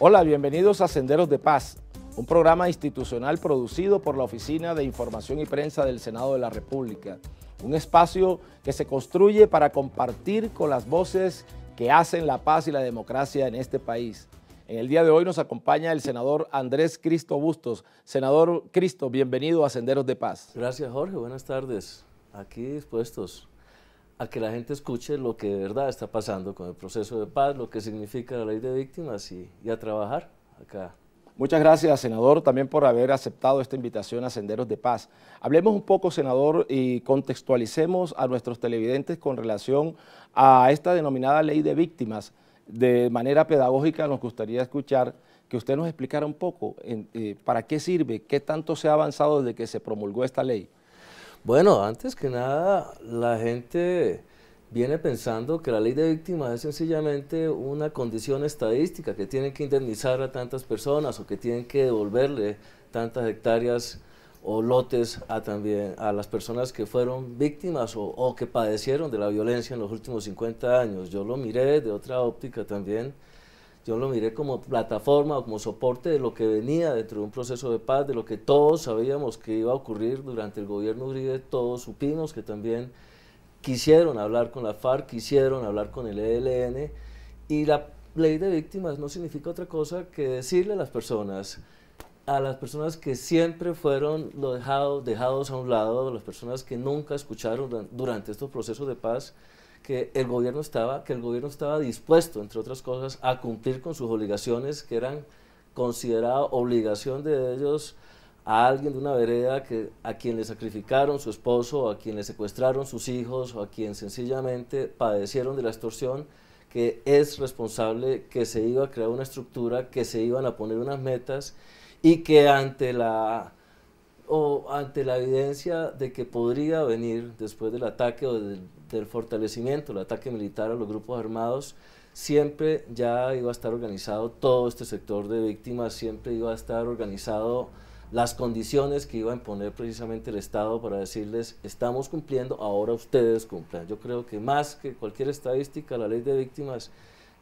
Hola, bienvenidos a Senderos de Paz, un programa institucional producido por la Oficina de Información y Prensa del Senado de la República, un espacio que se construye para compartir con las voces que hacen la paz y la democracia en este país. En el día de hoy nos acompaña el senador Andrés Cristo Bustos. Senador Cristo, bienvenido a Senderos de Paz. Gracias, Jorge. Buenas tardes. Aquí dispuestos a que la gente escuche lo que de verdad está pasando con el proceso de paz, lo que significa la ley de víctimas y, a trabajar acá. Muchas gracias, senador, también por haber aceptado esta invitación a Senderos de Paz. Hablemos un poco, senador, y contextualicemos a nuestros televidentes con relación a esta denominada ley de víctimas. De manera pedagógica nos gustaría escuchar que usted nos explicara un poco eh, para qué sirve, qué tanto se ha avanzado desde que se promulgó esta ley. Bueno, antes que nada, la gente viene pensando que la ley de víctimas es sencillamente una condición estadística, que tienen que indemnizar a tantas personas o que tienen que devolverle tantas hectáreas o lotes a también a las personas que fueron víctimas o, o que padecieron de la violencia en los últimos 50 años. Yo lo miré de otra óptica también yo lo miré como plataforma o como soporte de lo que venía dentro de un proceso de paz, de lo que todos sabíamos que iba a ocurrir durante el gobierno Uribe, todos supimos que también quisieron hablar con la FARC, quisieron hablar con el ELN, y la ley de víctimas no significa otra cosa que decirle a las personas, a las personas que siempre fueron dejados a un lado, a las personas que nunca escucharon durante estos procesos de paz, que el gobierno estaba, que el gobierno estaba dispuesto, entre otras cosas, a cumplir con sus obligaciones que eran considerada obligación de ellos a alguien de una vereda que, a quien le sacrificaron su esposo, a quien le secuestraron sus hijos o a quien sencillamente padecieron de la extorsión, que es responsable que se iba a crear una estructura, que se iban a poner unas metas y que ante la o ante la evidencia de que podría venir después del ataque o del, del fortalecimiento, el ataque militar a los grupos armados, siempre ya iba a estar organizado todo este sector de víctimas, siempre iba a estar organizado las condiciones que iba a imponer precisamente el Estado para decirles, estamos cumpliendo, ahora ustedes cumplan. Yo creo que más que cualquier estadística, la ley de víctimas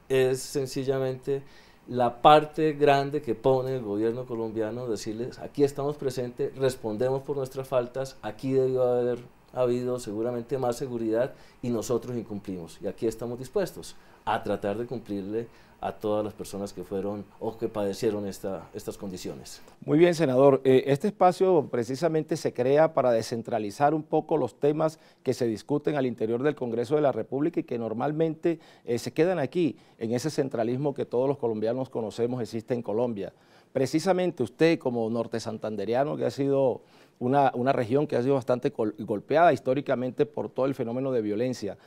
es sencillamente la parte grande que pone el gobierno colombiano, decirles, aquí estamos presentes, respondemos por nuestras faltas, aquí debió haber ha habido seguramente más seguridad y nosotros incumplimos. Y aquí estamos dispuestos a tratar de cumplirle a todas las personas que fueron o que padecieron esta, estas condiciones. Muy bien, senador. Eh, este espacio precisamente se crea para descentralizar un poco los temas que se discuten al interior del Congreso de la República y que normalmente eh, se quedan aquí, en ese centralismo que todos los colombianos conocemos existe en Colombia. Precisamente usted como norte santandereano que ha sido una, región que ha sido bastante golpeada históricamente por todo el fenómeno de violencia.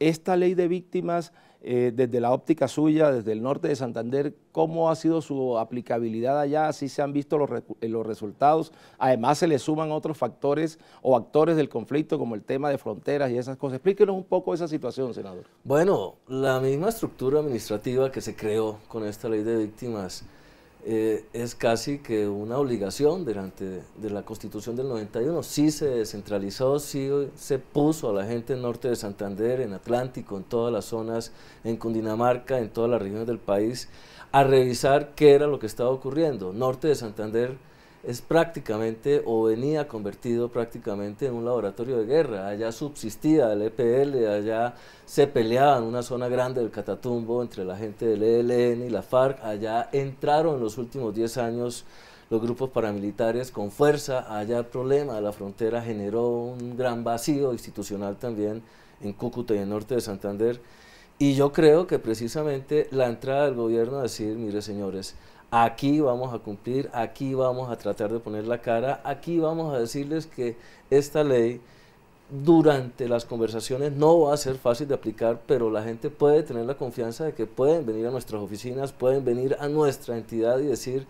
Esta ley de víctimas, eh, desde la óptica suya, desde el norte de Santander, ¿cómo ha sido su aplicabilidad allá? ¿Así se han visto los, eh, los resultados? Además, se le suman otros factores o actores del conflicto, como el tema de fronteras y esas cosas. Explíquenos un poco esa situación, senador. Bueno, la misma estructura administrativa que se creó con esta ley de víctimas eh, es casi que una obligación delante de la Constitución del 91. Sí se descentralizó, sí se puso a la gente en norte de Santander, en Atlántico, en todas las zonas, en Cundinamarca, en todas las regiones del país, a revisar qué era lo que estaba ocurriendo. Norte de Santander es prácticamente o venía convertido prácticamente en un laboratorio de guerra. Allá subsistía el EPL, allá se peleaba en una zona grande del Catatumbo entre la gente del ELN y la FARC, allá entraron en los últimos 10 años los grupos paramilitares con fuerza, allá el problema de la frontera generó un gran vacío institucional también en Cúcuta y en el norte de Santander. Y yo creo que precisamente la entrada del gobierno a decir, mire señores, aquí vamos a cumplir, aquí vamos a tratar de poner la cara, aquí vamos a decirles que esta ley durante las conversaciones no va a ser fácil de aplicar, pero la gente puede tener la confianza de que pueden venir a nuestras oficinas, pueden venir a nuestra entidad y decir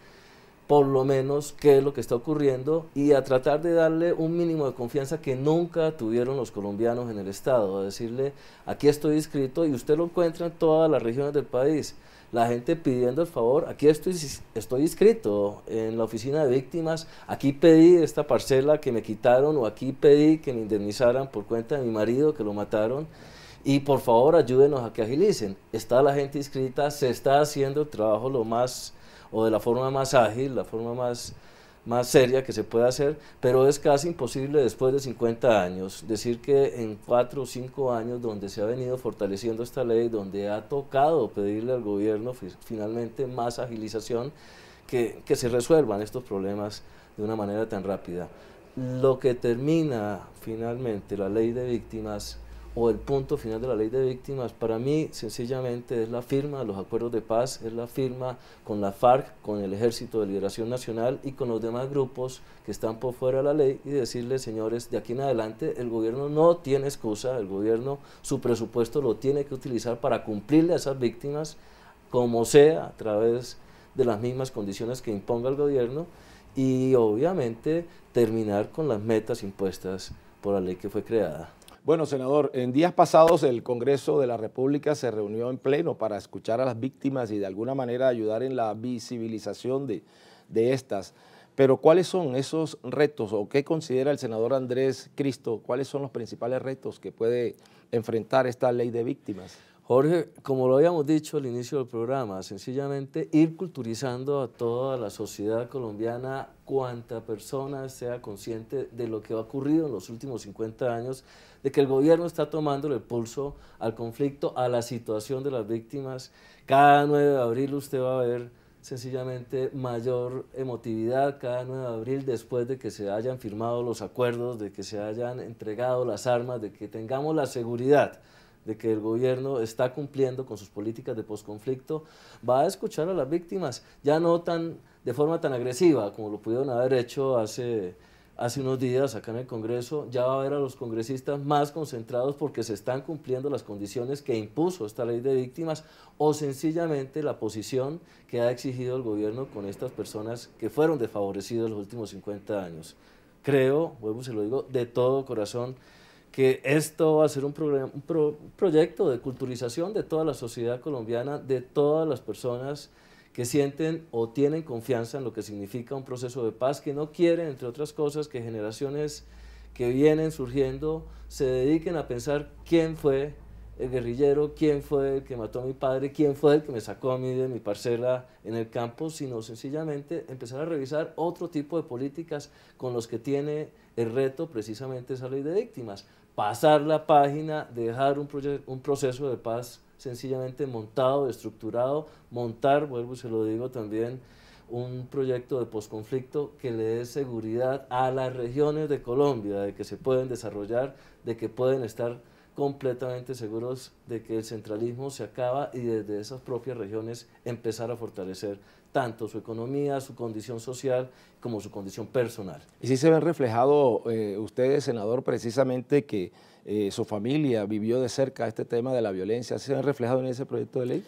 por lo menos qué es lo que está ocurriendo y a tratar de darle un mínimo de confianza que nunca tuvieron los colombianos en el Estado, a decirle, aquí estoy inscrito y usted lo encuentra en todas las regiones del país la gente pidiendo el favor. Aquí estoy, estoy inscrito en la oficina de víctimas, aquí pedí esta parcela que me quitaron o aquí pedí que me indemnizaran por cuenta de mi marido que lo mataron. Y por favor ayúdenos a que agilicen. Está la gente inscrita, se está haciendo el trabajo lo más o de la forma más ágil, la forma más más seria que se pueda hacer, pero es casi imposible después de 50 años. Decir que en 4 o 5 años donde se ha venido fortaleciendo esta ley, donde ha tocado pedirle al gobierno finalmente más agilización, que, que se resuelvan estos problemas de una manera tan rápida. Lo que termina finalmente la ley de víctimas o el punto final de la ley de víctimas, para mí sencillamente es la firma de los acuerdos de paz, es la firma con la FARC, con el Ejército de Liberación Nacional y con los demás grupos que están por fuera de la ley y decirles, señores, de aquí en adelante el gobierno no tiene excusa, el gobierno su presupuesto lo tiene que utilizar para cumplirle a esas víctimas como sea, a través de las mismas condiciones que imponga el gobierno y obviamente terminar con las metas impuestas por la ley que fue creada. Bueno, senador, en días pasados el Congreso de la República se reunió en pleno para escuchar a las víctimas y de alguna manera ayudar en la visibilización de, estas. Pero ¿cuáles son esos retos o qué considera el senador Andrés Cristo? ¿Cuáles son los principales retos que puede enfrentar esta ley de víctimas? Jorge, como lo habíamos dicho al inicio del programa, sencillamente ir culturizando a toda la sociedad colombiana, cuanta persona sea consciente de lo que ha ocurrido en los últimos 50 años de que el gobierno está tomando el pulso al conflicto, a la situación de las víctimas. Cada 9 de abril usted va a ver sencillamente mayor emotividad cada 9 de abril después de que se hayan firmado los acuerdos, de que se hayan entregado las armas, de que tengamos la seguridad de que el gobierno está cumpliendo con sus políticas de posconflicto, va a escuchar a las víctimas, ya no tan de forma tan agresiva como lo pudieron haber hecho hace hace unos días acá en el Congreso, ya va a haber a los congresistas más concentrados porque se están cumpliendo las condiciones que impuso esta ley de víctimas o sencillamente la posición que ha exigido el gobierno con estas personas que fueron desfavorecidas los últimos 50 años. Creo, vuelvo y se lo digo de todo corazón, que esto va a ser un, un proyecto de culturización de toda la sociedad colombiana, de todas las personas que sienten o tienen confianza en lo que significa un proceso de paz, que no quieren, entre otras cosas, que generaciones que vienen surgiendo se dediquen a pensar quién fue el guerrillero, quién fue el que mató a mi padre, quién fue el que me sacó a mí de mi parcela en el campo, sino sencillamente empezar a revisar otro tipo de políticas con los que tiene el reto precisamente esa ley de víctimas. Pasar la página, dejar un, un proceso de paz sencillamente montado, estructurado, montar, vuelvo y se lo digo también, un proyecto de posconflicto que le dé seguridad a las regiones de Colombia, de que se pueden desarrollar, de que pueden estar completamente seguros de que el centralismo se acaba y desde esas propias regiones empezar a fortalecer tanto su economía, su condición social, como su condición personal. Y si se ve reflejado eh, usted, ustedes, senador, precisamente que eh, su familia vivió de cerca este tema de la violencia. ¿Se ha reflejado en ese proyecto de ley?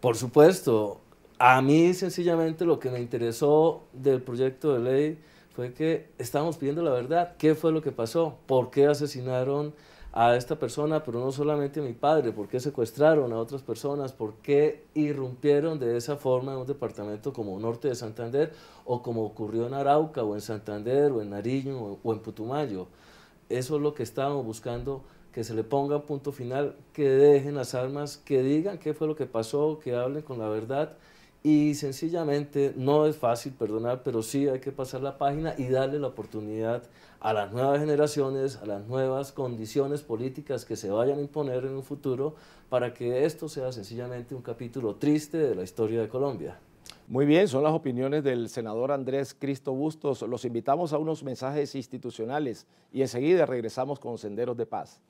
Por supuesto. A mí sencillamente lo que me interesó del proyecto de ley fue que estábamos pidiendo la verdad. ¿Qué fue lo que pasó? ¿Por qué asesinaron a esta persona, pero no solamente a mi padre? ¿Por qué secuestraron a otras personas? ¿Por qué irrumpieron de esa forma en un departamento como Norte de Santander o como ocurrió en Arauca o en Santander o en Nariño o, en Putumayo? Eso es lo que estamos buscando, que se le ponga punto final, que dejen las armas, que digan qué fue lo que pasó, que hablen con la verdad. Y sencillamente no es fácil perdonar, pero sí hay que pasar la página y darle la oportunidad a las nuevas generaciones, a las nuevas condiciones políticas que se vayan a imponer en un futuro para que esto sea sencillamente un capítulo triste de la historia de Colombia. Muy bien, son las opiniones del senador Andrés Cristo Bustos. Los invitamos a unos mensajes institucionales y enseguida regresamos con Senderos de Paz.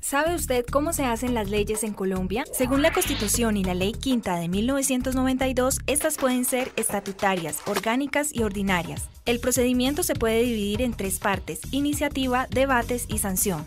¿Sabe usted cómo se hacen las leyes en Colombia? Según la Constitución y la Ley Quinta de 1992, estas pueden ser estatutarias, orgánicas y ordinarias. El procedimiento se puede dividir en tres partes, iniciativa, debates y sanción.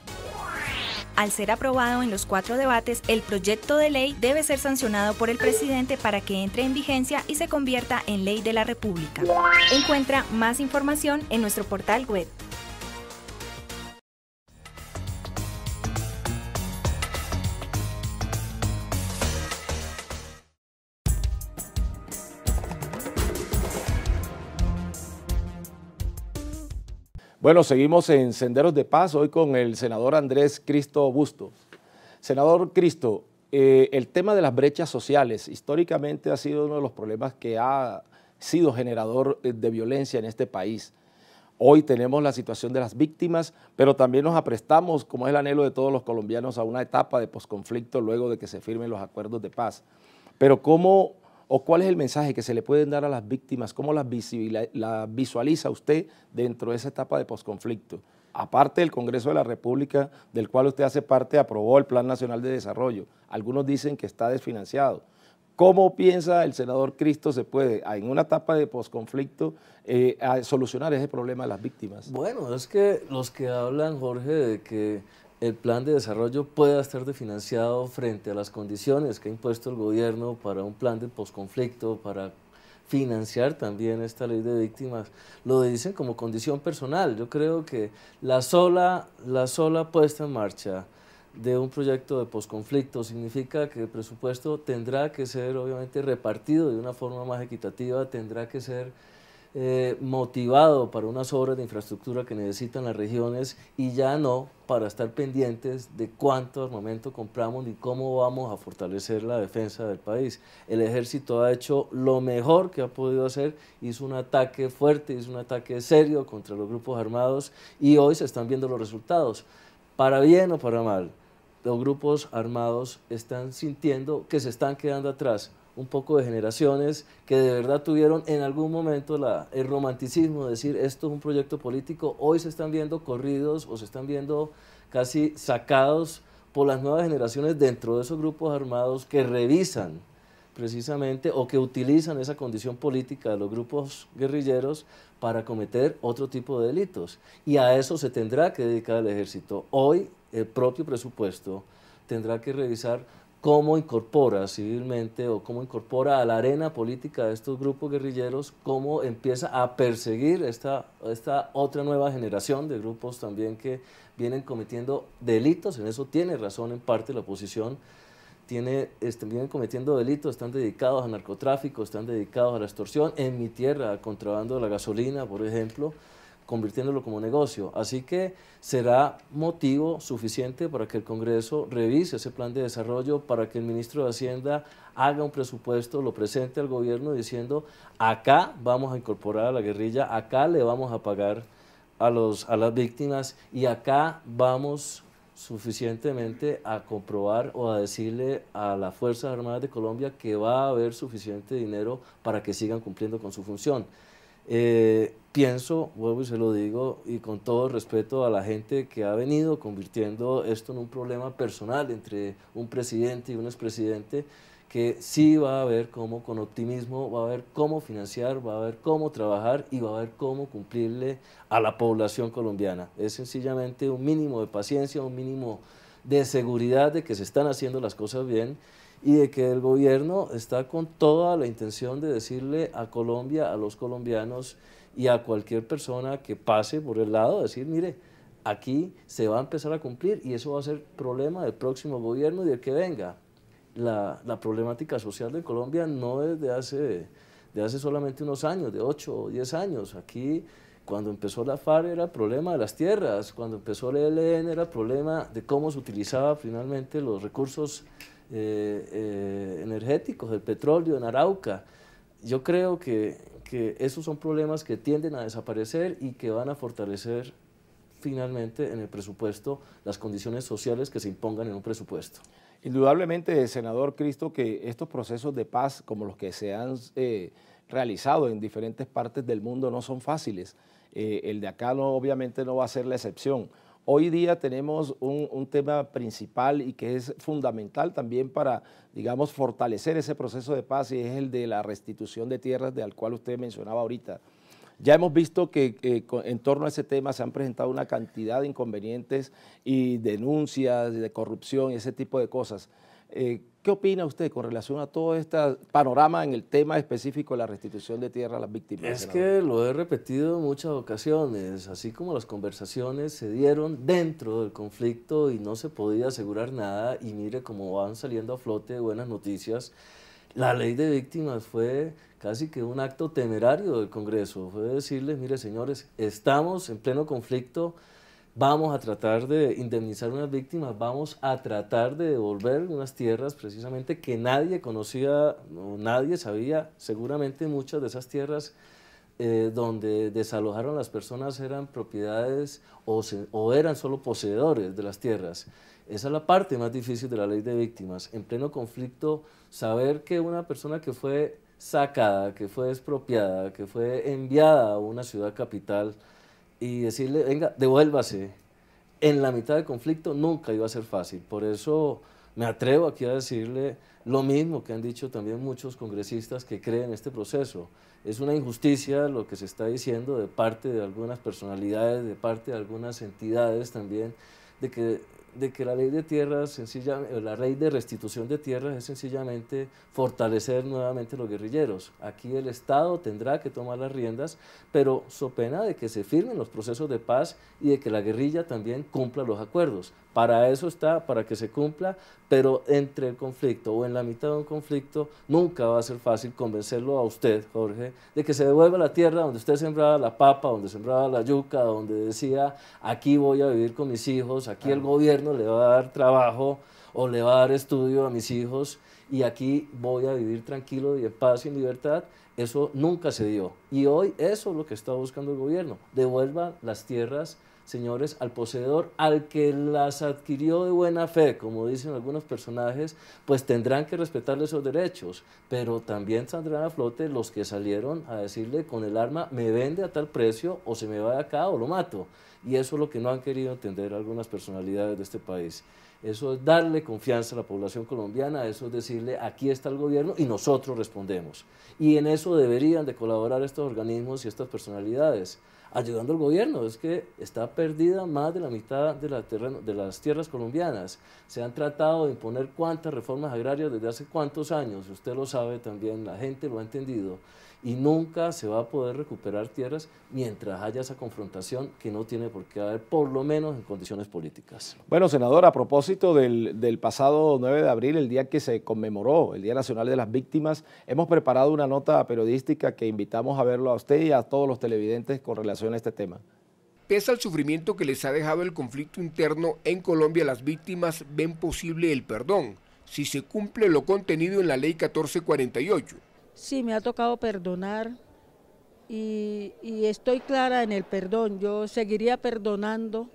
Al ser aprobado en los cuatro debates, el proyecto de ley debe ser sancionado por el presidente para que entre en vigencia y se convierta en ley de la República. Encuentra más información en nuestro portal web Bueno, seguimos en Senderos de Paz hoy con el senador Andrés Cristo Bustos. Senador Cristo, eh, el tema de las brechas sociales históricamente ha sido uno de los problemas que ha sido generador eh, de violencia en este país. Hoy tenemos la situación de las víctimas, pero también nos aprestamos, como es el anhelo de todos los colombianos, a una etapa de posconflicto luego de que se firmen los acuerdos de paz. Pero ¿cómo o cuál es el mensaje que se le pueden dar a las víctimas, cómo las la visualiza usted dentro de esa etapa de posconflicto. Aparte, del Congreso de la República, del cual usted hace parte, aprobó el Plan Nacional de Desarrollo. Algunos dicen que está desfinanciado. ¿Cómo piensa el senador Cristo se puede, ah, en una etapa de posconflicto, eh, solucionar ese problema de las víctimas? Bueno, es que los que hablan, Jorge, de que el plan de desarrollo pueda estar financiado frente a las condiciones que ha impuesto el gobierno para un plan de posconflicto, para financiar también esta ley de víctimas, lo dicen como condición personal. Yo creo que la sola, la sola puesta en marcha de un proyecto de posconflicto significa que el presupuesto tendrá que ser obviamente repartido de una forma más equitativa, tendrá que ser eh, motivado para unas obras de infraestructura que necesitan las regiones y ya no para estar pendientes de cuánto armamento compramos ni cómo vamos a fortalecer la defensa del país. El ejército ha hecho lo mejor que ha podido hacer, hizo un ataque fuerte, hizo un ataque serio contra los grupos armados y hoy se están viendo los resultados, para bien o para mal. Los grupos armados están sintiendo que se están quedando atrás un poco de generaciones que de verdad tuvieron en algún momento la, el romanticismo de decir esto es un proyecto político, hoy se están viendo corridos o se están viendo casi sacados por las nuevas generaciones dentro de esos grupos armados que revisan precisamente o que utilizan esa condición política de los grupos guerrilleros para cometer otro tipo de delitos. Y a eso se tendrá que dedicar el ejército. Hoy el propio presupuesto tendrá que revisar cómo incorpora civilmente o cómo incorpora a la arena política de estos grupos guerrilleros, cómo empieza a perseguir esta, otra nueva generación de grupos también que vienen cometiendo delitos, en eso tiene razón en parte la oposición, tiene, vienen cometiendo delitos, están dedicados a narcotráfico, están dedicados a la extorsión, en mi tierra, contrabando de la gasolina, por ejemplo, convirtiéndolo como negocio. Así que será motivo suficiente para que el Congreso revise ese plan de desarrollo, para que el ministro de Hacienda haga un presupuesto, lo presente al gobierno diciendo, acá vamos a incorporar a la guerrilla, acá le vamos a pagar a, los, a las víctimas y acá vamos suficientemente a comprobar o a decirle a las Fuerzas Armadas de Colombia que va a haber suficiente dinero para que sigan cumpliendo con su función. Eh, pienso, vuelvo y se lo digo, y con todo respeto a la gente que ha venido convirtiendo esto en un problema personal entre un presidente y un expresidente, que sí va a ver cómo con optimismo, va a ver cómo financiar, va a ver cómo trabajar y va a ver cómo cumplirle a la población colombiana. Es sencillamente un mínimo de paciencia, un mínimo de seguridad de que se están haciendo las cosas bien y de que el gobierno está con toda la intención de decirle a Colombia, a los colombianos y a cualquier persona que pase por el lado, decir, mire, aquí se va a empezar a cumplir y eso va a ser problema del próximo gobierno y del que venga. La, problemática social de Colombia no es de hace, de hace solamente unos años, de 8 o 10 años. Aquí cuando empezó la FARC era problema de las tierras, cuando empezó el ELN era problema de cómo se utilizaba finalmente los recursos eh, eh, energéticos, el petróleo en Arauca. Yo creo que, esos son problemas que tienden a desaparecer y que van a fortalecer finalmente en el presupuesto las condiciones sociales que se impongan en un presupuesto. Indudablemente, senador Cristo, que estos procesos de paz, como los que se han eh, realizado en diferentes partes del mundo, no son fáciles. el de acá no, obviamente no va a ser la excepción. Hoy día tenemos un, tema principal y que es fundamental también para, digamos, fortalecer ese proceso de paz y es el de la restitución de tierras del cual usted mencionaba ahorita. Ya hemos visto que eh, en torno a ese tema se han presentado una cantidad de inconvenientes y denuncias de corrupción y ese tipo de cosas. Eh, ¿Qué opina usted con relación a todo este panorama en el tema específico de la restitución de tierra a las víctimas? Es que lo he repetido en muchas ocasiones, así como las conversaciones se dieron dentro del conflicto y no se podía asegurar nada, y mire cómo van saliendo a flote buenas noticias, la ley de víctimas fue casi que un acto temerario del Congreso, fue decirles, mire señores, estamos en pleno conflicto, vamos a tratar de indemnizar unas víctimas, vamos a tratar de devolver unas tierras precisamente que nadie conocía, o nadie sabía, seguramente muchas de esas tierras eh, donde desalojaron las personas eran propiedades o, o, eran solo poseedores de las tierras. Esa es la parte más difícil de la ley de víctimas. En pleno conflicto, saber que una persona que fue sacada, que fue expropiada, que fue enviada a una ciudad capital, y decirle, venga, devuélvase. En la mitad del conflicto nunca iba a ser fácil. Por eso me atrevo aquí a decirle lo mismo que han dicho también muchos congresistas que creen este proceso. Es una injusticia lo que se está diciendo de parte de algunas personalidades, de parte de algunas entidades también, de que de que la ley de tierras, eh, la ley de restitución de tierras es sencillamente fortalecer nuevamente los guerrilleros. Aquí el Estado tendrá que tomar las riendas, pero so pena de que se firmen los procesos de paz y de que la guerrilla también cumpla los acuerdos. Para eso está, para que se cumpla, pero entre el conflicto o en la mitad de un conflicto nunca va a ser fácil convencerlo a usted, Jorge, de que se devuelva la tierra donde usted sembraba la papa, donde sembraba la yuca, donde decía, aquí voy a vivir con mis hijos, aquí el gobierno no le va a dar trabajo o le va a dar estudio a mis hijos y aquí voy a vivir tranquilo y en paz y en libertad. Eso nunca se dio. Y hoy eso es lo que está buscando el gobierno. Devuelva las tierras, señores, al poseedor, al que las adquirió de buena fe, como dicen algunos personajes, pues tendrán que respetarle esos derechos. Pero también saldrán a flote los que salieron a decirle con el arma, me vende a tal precio o se me va de acá o lo mato. Y eso es lo que no han querido entender algunas personalidades de este país. Eso es darle confianza a la población colombiana, eso es decirle, aquí está el gobierno y nosotros respondemos. Y en eso deberían de colaborar estos organismos y estas personalidades, ayudando al gobierno. Es que está perdida más de la mitad de, de las tierras colombianas. Se han tratado de imponer cuántas reformas agrarias desde hace cuántos años, usted lo sabe también, la gente lo ha entendido y nunca se va a poder recuperar tierras mientras haya esa confrontación que no tiene por qué haber, por lo menos en condiciones políticas. Bueno, senador, a propósito del, pasado 9 de abril, el día que se conmemoró el Día Nacional de las Víctimas, hemos preparado una nota periodística que invitamos a verlo a usted y a todos los televidentes con relación a este tema. Pese al sufrimiento que les ha dejado el conflicto interno en Colombia, las víctimas ven posible el perdón si se cumple lo contenido en la Ley 1448 Sí, me ha tocado perdonar y, estoy clara en el perdón. Yo seguiría perdonando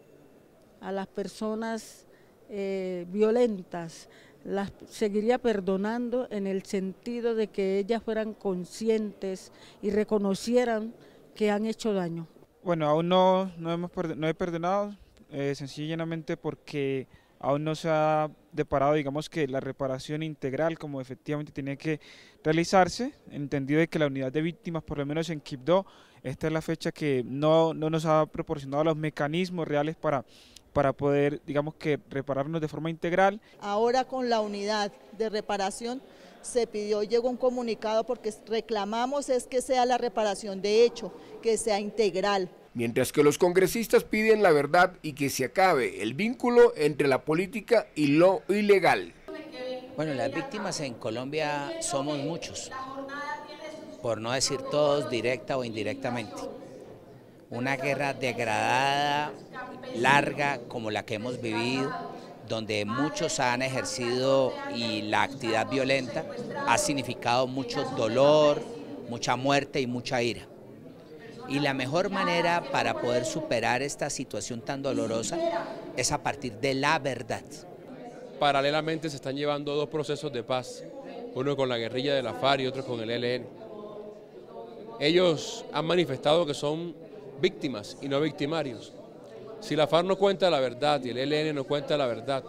a las personas eh, violentas, las seguiría perdonando en el sentido de que ellas fueran conscientes y reconocieran que han hecho daño. Bueno, aún no, no, hemos, he perdonado, eh, sencillamente porque aún no se ha deparado, digamos que la reparación integral como efectivamente tenía que realizarse, entendido de que la unidad de víctimas, por lo menos en Quibdó, esta es la fecha que no, nos ha proporcionado los mecanismos reales para para poder, digamos que, repararnos de forma integral. Ahora con la unidad de reparación se pidió, llegó un comunicado porque reclamamos es que sea la reparación de hecho, que sea integral, mientras que los congresistas piden la verdad y que se acabe el vínculo entre la política y lo ilegal. Bueno, las víctimas en Colombia somos muchos, por no decir todos directa o indirectamente. Una guerra degradada, larga, como la que hemos vivido, donde muchos han ejercido y la actividad violenta ha significado mucho dolor, mucha muerte y mucha ira. Y la mejor manera para poder superar esta situación tan dolorosa es a partir de la verdad. Paralelamente se están llevando dos procesos de paz, uno con la guerrilla de la FARC y otro con el ELN. Ellos han manifestado que son víctimas y no victimarios. Si la FARC no cuenta la verdad y el ELN no cuenta la verdad,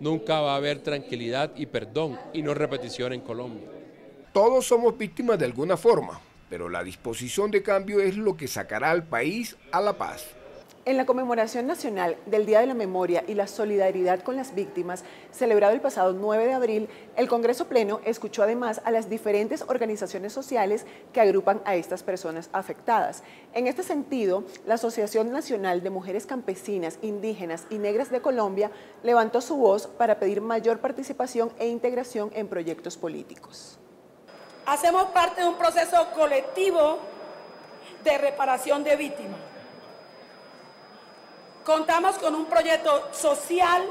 nunca va a haber tranquilidad y perdón y no repetición en Colombia. Todos somos víctimas de alguna forma, pero la disposición de cambio es lo que sacará al país a la paz. En la conmemoración nacional del Día de la Memoria y la Solidaridad con las Víctimas, celebrado el pasado 9 de abril, el Congreso Pleno escuchó además a las diferentes organizaciones sociales que agrupan a estas personas afectadas. En este sentido, la Asociación Nacional de Mujeres Campesinas, Indígenas y Negras de Colombia levantó su voz para pedir mayor participación e integración en proyectos políticos hacemos parte de un proceso colectivo de reparación de víctimas. Contamos con un proyecto social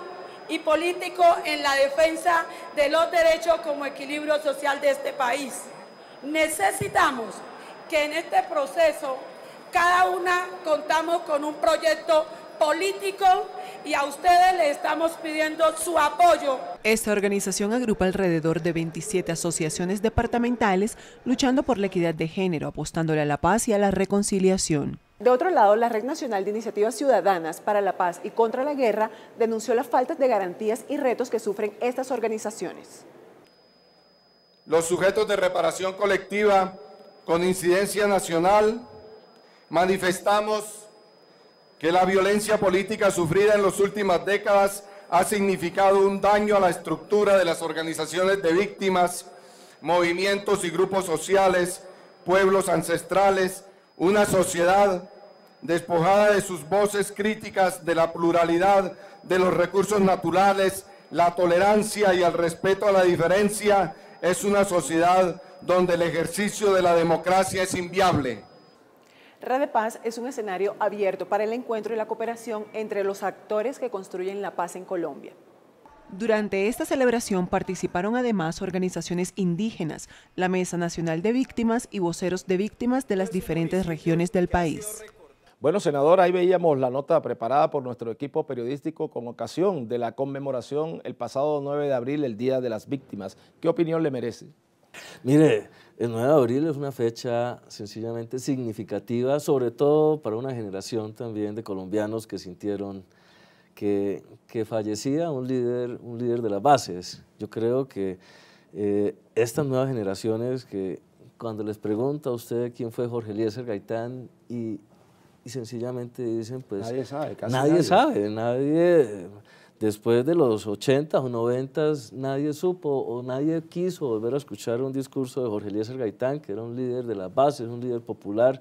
y político en la defensa de los derechos como equilibrio social de este país. Necesitamos que en este proceso cada una contamos con un proyecto político y a ustedes le estamos pidiendo su apoyo. Esta organización agrupa alrededor de 27 asociaciones departamentales luchando por la equidad de género, apostándole a la paz y a la reconciliación. De otro lado, la Red Nacional de Iniciativas Ciudadanas para la Paz y contra la Guerra denunció las falta de garantías y retos que sufren estas organizaciones. Los sujetos de reparación colectiva con incidencia nacional manifestamos que la violencia política sufrida en las últimas décadas ha significado un daño a la estructura de las organizaciones de víctimas, movimientos y grupos sociales, pueblos ancestrales, una sociedad despojada de sus voces críticas, de la pluralidad, de los recursos naturales, la tolerancia y el respeto a la diferencia, es una sociedad donde el ejercicio de la democracia es inviable. Red de Paz es un escenario abierto para el encuentro y la cooperación entre los actores que construyen la paz en Colombia. Durante esta celebración participaron además organizaciones indígenas, la Mesa Nacional de Víctimas y voceros de víctimas de las diferentes regiones del país. Bueno, senador, ahí veíamos la nota preparada por nuestro equipo periodístico con ocasión de la conmemoración el pasado 9 de abril, el Día de las Víctimas. ¿Qué opinión le merece? Mire, el 9 de abril es una fecha sencillamente significativa, sobre todo para una generación también de colombianos que sintieron que, fallecía un líder, un líder de las bases. Yo creo que eh, estas nuevas generaciones que cuando les pregunta a usted quién fue Jorge Eliezer Gaitán y, sencillamente dicen pues... Nadie sabe, casi nadie. sabe, nadie... Después de los 80 o 90 nadie supo o nadie quiso volver a escuchar un discurso de Jorge Eliezer Gaitán, que era un líder de las bases, un líder popular,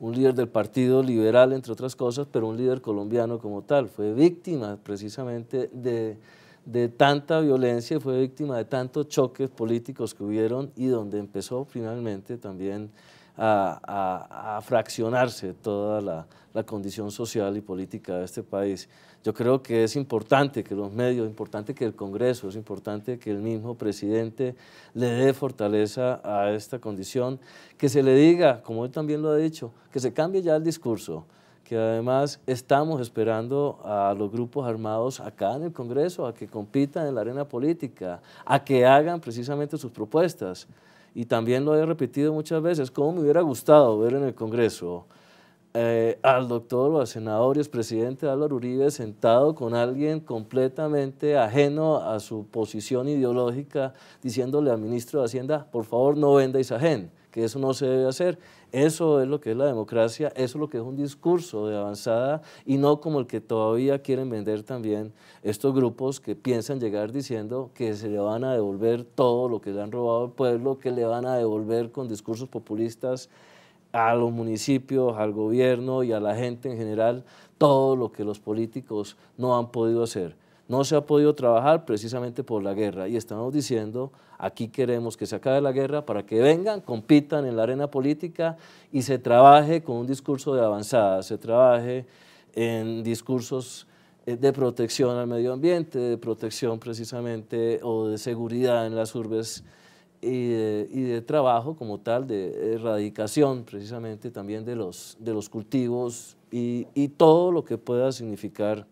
un líder del Partido Liberal, entre otras cosas, pero un líder colombiano como tal. Fue víctima precisamente de, de tanta violencia, fue víctima de tantos choques políticos que hubieron y donde empezó finalmente también a, fraccionarse toda la, condición social y política de este país. Yo creo que es importante que los medios, importante que el Congreso, es importante que el mismo presidente le dé fortaleza a esta condición, que se le diga, como él también lo ha dicho, que se cambie ya el discurso, que además estamos esperando a los grupos armados acá en el Congreso a que compitan en la arena política, a que hagan precisamente sus propuestas y también lo he repetido muchas veces, cómo me hubiera gustado ver en el Congreso eh, al doctor o al senador y expresidente Álvaro Uribe sentado con alguien completamente ajeno a su posición ideológica, diciéndole al ministro de Hacienda, por favor no venda gente que eso no se debe hacer. Eso es lo que es la democracia, eso es lo que es un discurso de avanzada y no como el que todavía quieren vender también estos grupos que piensan llegar diciendo que se le van a devolver todo lo que le han robado al pueblo, que le van a devolver con discursos populistas a los municipios, al gobierno y a la gente en general todo lo que los políticos no han podido hacer no se ha podido trabajar precisamente por la guerra y estamos diciendo, aquí queremos que se acabe la guerra para que vengan, compitan en la arena política y se trabaje con un discurso de avanzada, se trabaje en discursos eh, de protección al medio ambiente, de protección precisamente o de seguridad en las urbes y de, trabajo como tal, de erradicación precisamente también de los, de los cultivos y todo lo que pueda significar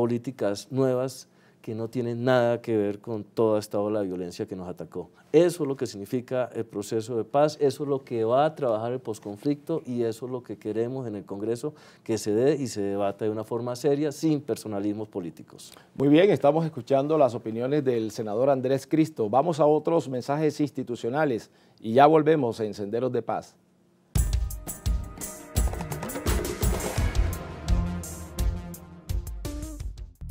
políticas nuevas que no tienen nada que ver con toda esta ola de violencia que nos atacó. Eso es lo que significa el proceso de paz, eso es lo que va a trabajar el posconflicto y eso es lo que queremos en el Congreso que se dé y se debata de una forma seria, sin personalismos políticos. Muy bien, estamos escuchando las opiniones del senador Andrés Cristo. Vamos a otros mensajes institucionales y ya volvemos a Senderos de Paz.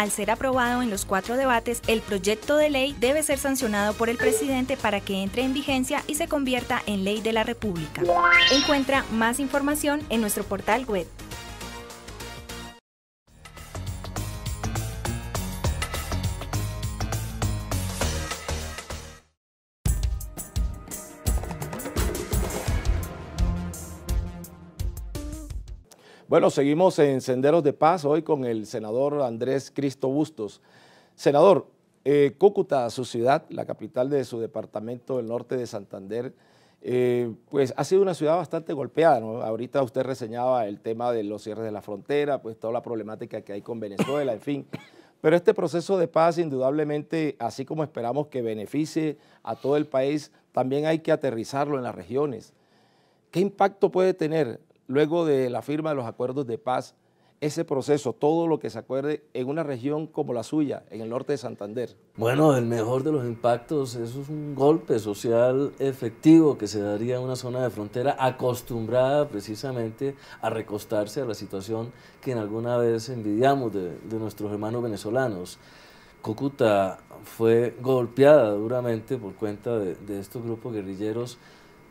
Al ser aprobado en los cuatro debates, el proyecto de ley debe ser sancionado por el presidente para que entre en vigencia y se convierta en ley de la República. Encuentra más información en nuestro portal web Bueno, seguimos en Senderos de Paz hoy con el senador Andrés Cristo Bustos. Senador, eh, Cúcuta, su ciudad, la capital de su departamento del norte de Santander, eh, pues ha sido una ciudad bastante golpeada. Ahorita usted reseñaba el tema de los cierres de la frontera, pues toda la problemática que hay con Venezuela, en fin. Pero este proceso de paz, indudablemente, así como esperamos que beneficie a todo el país, también hay que aterrizarlo en las regiones. ¿Qué impacto puede tener luego de la firma de los acuerdos de paz, ese proceso, todo lo que se acuerde en una región como la suya, en el norte de Santander? Bueno, el mejor de los impactos, es un golpe social efectivo que se daría a una zona de frontera acostumbrada precisamente a recostarse a la situación que en alguna vez envidiamos de, nuestros hermanos venezolanos. Cúcuta fue golpeada duramente por cuenta de, de estos grupos guerrilleros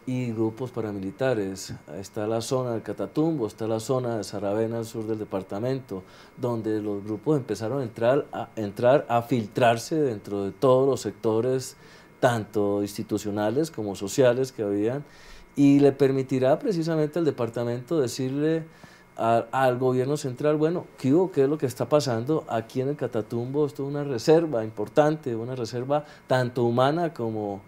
y grupos paramilitares. Está la zona del Catatumbo, está la zona de Saravena, al sur del departamento, donde los grupos empezaron a entrar, a entrar, a filtrarse dentro de todos los sectores, tanto institucionales como sociales que habían, y le permitirá precisamente al departamento decirle al gobierno central, bueno, ¿qué, hubo, ¿qué es lo que está pasando aquí en el Catatumbo? Esto es una reserva importante, una reserva tanto humana como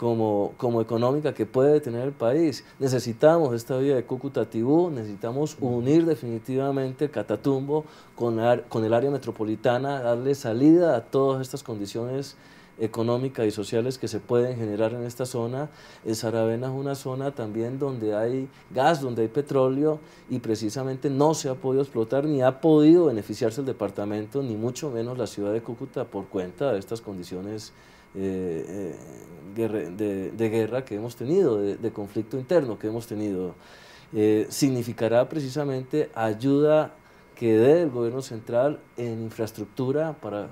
como, como económica que puede tener el país. Necesitamos esta vía de Cúcuta-Tibú, necesitamos unir definitivamente Catatumbo con, con el área metropolitana, darle salida a todas estas condiciones económicas y sociales que se pueden generar en esta zona. El Saravena es una zona también donde hay gas, donde hay petróleo y precisamente no se ha podido explotar ni ha podido beneficiarse el departamento, ni mucho menos la ciudad de Cúcuta por cuenta de estas condiciones eh, eh de, guerra que hemos tenido, de, conflicto interno que hemos tenido. Eh, significará precisamente ayuda que dé el gobierno central en infraestructura para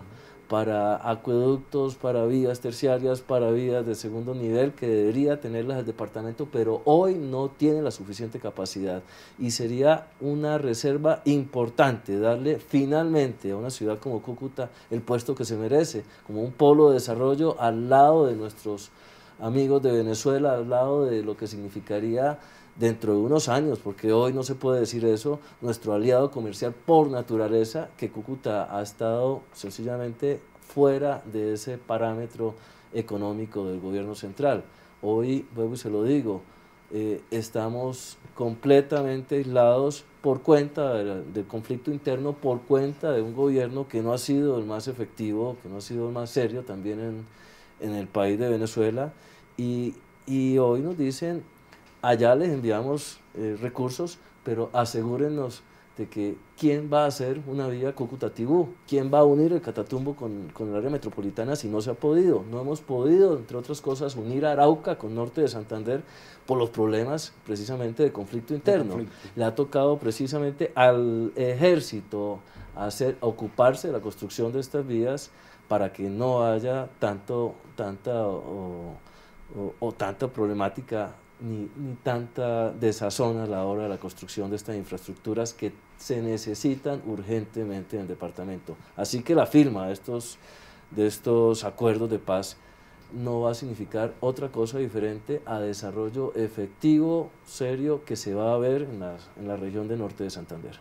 para acueductos, para vías terciarias, para vías de segundo nivel que debería tenerlas el departamento, pero hoy no tiene la suficiente capacidad y sería una reserva importante darle finalmente a una ciudad como Cúcuta el puesto que se merece, como un polo de desarrollo al lado de nuestros amigos de Venezuela, al de lo que significaría dentro de unos años, porque hoy no se puede decir eso, nuestro aliado comercial por naturaleza, que Cúcuta ha estado sencillamente fuera de ese parámetro económico del gobierno central. Hoy, vuelvo se lo digo, eh, estamos completamente aislados por cuenta del, conflicto interno, por cuenta de un gobierno que no ha sido el más efectivo, que no ha sido el más serio también en, en el país de Venezuela y, y hoy nos dicen, allá les enviamos eh, recursos, pero asegúrennos de que quién va a hacer una vía cúcuta quién va a unir el Catatumbo con, con, el área metropolitana si no se ha podido. No hemos podido, entre otras cosas, unir Arauca con Norte de Santander por los problemas precisamente de conflicto interno. Le ha tocado precisamente al ejército hacer, ocuparse de la construcción de estas vías para que no haya tanto, tanta o, tanta problemática ni, tanta desazón a la hora de la construcción de estas infraestructuras que se necesitan urgentemente en el departamento. Así que la firma de estos, de estos acuerdos de paz no va a significar otra cosa diferente a desarrollo efectivo, serio, que se va a ver en la, en la región de norte de Santander.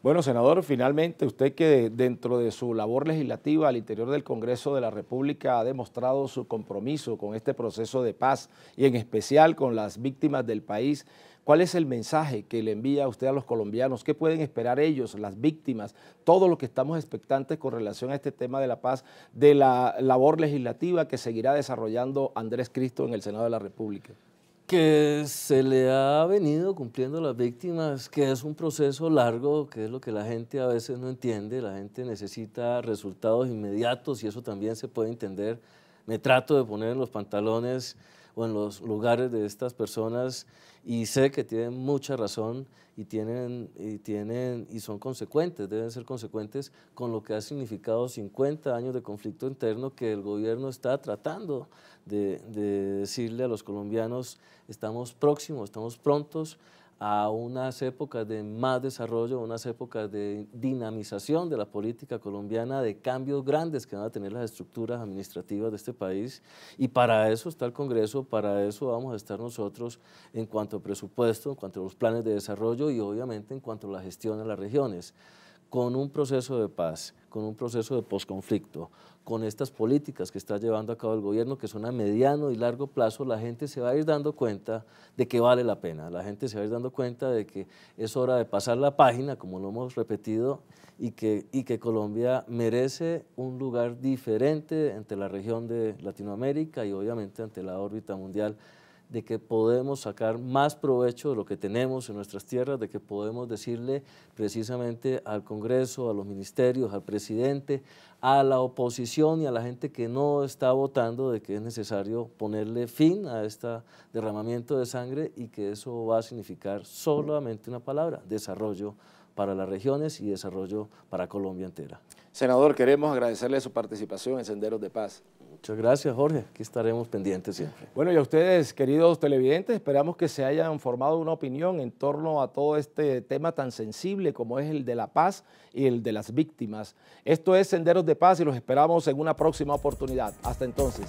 Bueno, senador, finalmente usted que dentro de su labor legislativa al interior del Congreso de la República ha demostrado su compromiso con este proceso de paz y en especial con las víctimas del país, ¿cuál es el mensaje que le envía usted a los colombianos? ¿Qué pueden esperar ellos, las víctimas, todo lo que estamos expectantes con relación a este tema de la paz, de la labor legislativa que seguirá desarrollando Andrés Cristo en el Senado de la República? que se le ha venido cumpliendo a las víctimas, que es un proceso largo, que es lo que la gente a veces no entiende, la gente necesita resultados inmediatos y eso también se puede entender. Me trato de poner en los pantalones o en los lugares de estas personas y sé que tienen mucha razón y tienen y tienen y son consecuentes, deben ser consecuentes con lo que ha significado 50 años de conflicto interno que el gobierno está tratando de decirle a los colombianos estamos próximos, estamos prontos a unas épocas de más desarrollo, unas épocas de dinamización de la política colombiana, de cambios grandes que van a tener las estructuras administrativas de este país. Y para eso está el Congreso, para eso vamos a estar nosotros en cuanto a presupuesto, en cuanto a los planes de desarrollo y obviamente en cuanto a la gestión de las regiones, con un proceso de paz con un proceso de posconflicto, con estas políticas que está llevando a cabo el gobierno, que son a mediano y largo plazo, la gente se va a ir dando cuenta de que vale la pena, la gente se va a ir dando cuenta de que es hora de pasar la página, como lo hemos repetido, y que, y que Colombia merece un lugar diferente entre la región de Latinoamérica y obviamente ante la órbita mundial de que podemos sacar más provecho de lo que tenemos en nuestras tierras, de que podemos decirle precisamente al Congreso, a los ministerios, al presidente, a la oposición y a la gente que no está votando de que es necesario ponerle fin a este derramamiento de sangre y que eso va a significar solamente una palabra, desarrollo para las regiones y desarrollo para Colombia entera. Senador, queremos agradecerle su participación en Senderos de Paz. Muchas gracias, Jorge. Aquí estaremos pendientes siempre. Bueno, y a ustedes, queridos televidentes, esperamos que se hayan formado una opinión en torno a todo este tema tan sensible como es el de la paz y el de las víctimas. Esto es Senderos de Paz y los esperamos en una próxima oportunidad. Hasta entonces.